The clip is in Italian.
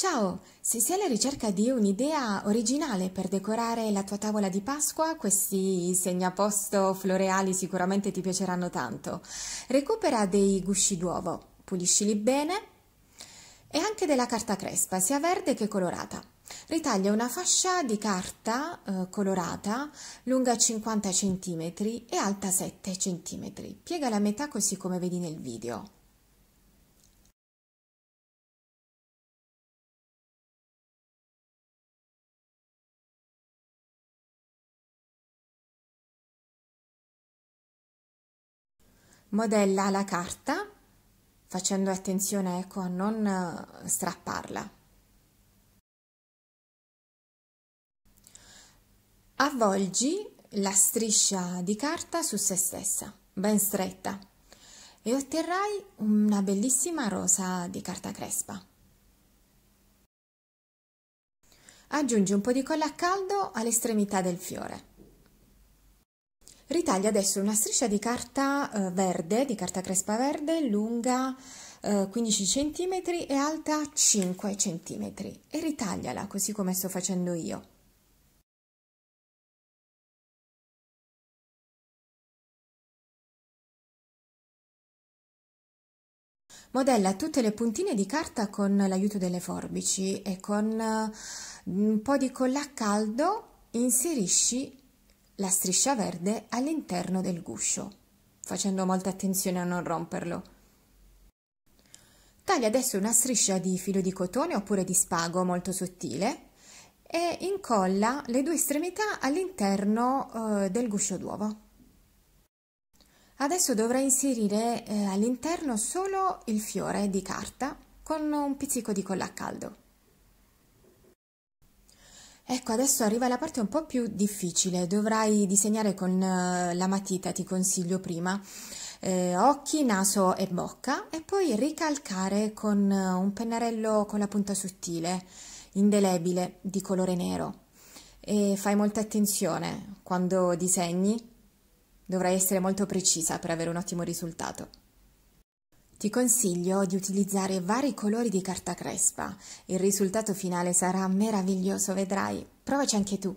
Ciao, se sei alla ricerca di un'idea originale per decorare la tua tavola di Pasqua, questi segnaposto floreali sicuramente ti piaceranno tanto. Recupera dei gusci d'uovo, puliscili bene e anche della carta crespa, sia verde che colorata. Ritaglia una fascia di carta eh, colorata lunga 50 cm e alta 7 cm. Piega la metà così come vedi nel video. modella la carta facendo attenzione ecco, a non eh, strapparla. Avvolgi la striscia di carta su se stessa, ben stretta, e otterrai una bellissima rosa di carta crespa. Aggiungi un po' di colla a caldo all'estremità del fiore ritaglia adesso una striscia di carta eh, verde, di carta crespa verde, lunga 15 eh, cm e alta 5 cm e ritagliala così come sto facendo io. Modella tutte le puntine di carta con l'aiuto delle forbici e con eh, un po' di colla a caldo inserisci la striscia verde all'interno del guscio, facendo molta attenzione a non romperlo. Taglia adesso una striscia di filo di cotone oppure di spago molto sottile e incolla le due estremità all'interno eh, del guscio d'uovo. Adesso dovrai inserire eh, all'interno solo il fiore di carta con un pizzico di colla a caldo. Ecco, adesso arriva la parte un po' più difficile, dovrai disegnare con eh, la matita, ti consiglio prima, eh, occhi, naso e bocca e poi ricalcare con eh, un pennarello con la punta sottile, indelebile, di colore nero. E fai molta attenzione quando disegni, dovrai essere molto precisa per avere un ottimo risultato. Ti consiglio di utilizzare vari colori di carta crespa. Il risultato finale sarà meraviglioso, vedrai. Provaci anche tu.